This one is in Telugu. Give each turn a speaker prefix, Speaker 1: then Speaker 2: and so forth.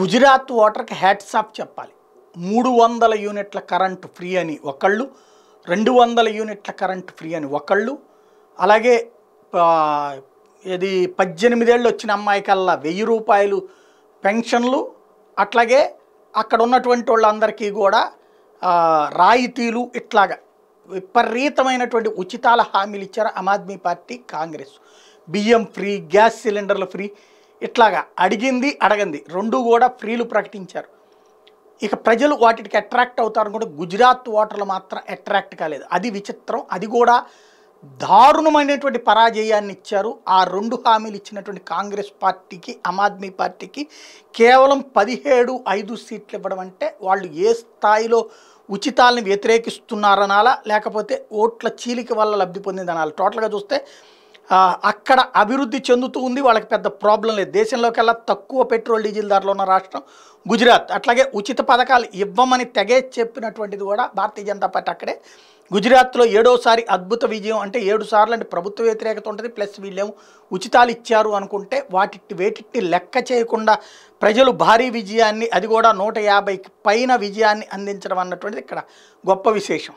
Speaker 1: గుజరాత్ ఓటర్కి హ్యాట్స్ ఆఫ్ చెప్పాలి మూడు వందల యూనిట్ల కరెంట్ ఫ్రీ అని ఒకళ్ళు రెండు వందల యూనిట్ల కరెంట్ ఫ్రీ అని ఒకళ్ళు అలాగే ఇది పద్దెనిమిదేళ్ళు వచ్చిన అమ్మాయికల్లా వెయ్యి రూపాయలు పెన్షన్లు అట్లాగే అక్కడ ఉన్నటువంటి వాళ్ళందరికీ కూడా రాయితీలు ఇట్లాగా విపరీతమైనటువంటి ఉచితాల హామీలు ఇచ్చారు ఆమ్ ఆద్మీ పార్టీ కాంగ్రెస్ బియ్యం ఫ్రీ గ్యాస్ సిలిండర్లు ఫ్రీ ఇట్లాగా అడిగింది అడగంది రెండు కూడా ఫ్రీలు ప్రకటించారు ఇక ప్రజలు వాటికి అట్రాక్ట్ అవుతారు కూడా గుజరాత్ ఓటర్లు మాత్రం అట్రాక్ట్ కాలేదు అది విచిత్రం అది కూడా దారుణమైనటువంటి పరాజయాన్ని ఇచ్చారు ఆ రెండు హామీలు ఇచ్చినటువంటి కాంగ్రెస్ పార్టీకి ఆమ్ ఆద్మీ పార్టీకి కేవలం పదిహేడు ఐదు సీట్లు ఇవ్వడం అంటే వాళ్ళు ఏ స్థాయిలో ఉచితాలను వ్యతిరేకిస్తున్నారనాలా లేకపోతే ఓట్ల చీలిక వల్ల లబ్ధి పొందిందనాలా టోటల్గా చూస్తే అక్కడ అభివృద్ధి చెందుతూ ఉంది వాళ్ళకి పెద్ద ప్రాబ్లం లేదు దేశంలోకెల్లా తక్కువ పెట్రోల్ డీజిల్ ధరలు ఉన్న రాష్ట్రం గుజరాత్ అట్లాగే ఉచిత పథకాలు ఇవ్వమని తెగే చెప్పినటువంటిది కూడా భారతీయ జనతా పార్టీ అక్కడే గుజరాత్లో ఏడోసారి అద్భుత విజయం అంటే ఏడు సార్లు అంటే ప్రభుత్వ వ్యతిరేకత ఉంటుంది ప్లస్ వీళ్ళేమో ఉచితాలు ఇచ్చారు అనుకుంటే వాటి వేటిని లెక్క చేయకుండా ప్రజలు భారీ విజయాన్ని అది కూడా నూట యాభైకి పైన విజయాన్ని అందించడం అన్నటువంటిది ఇక్కడ గొప్ప విశేషం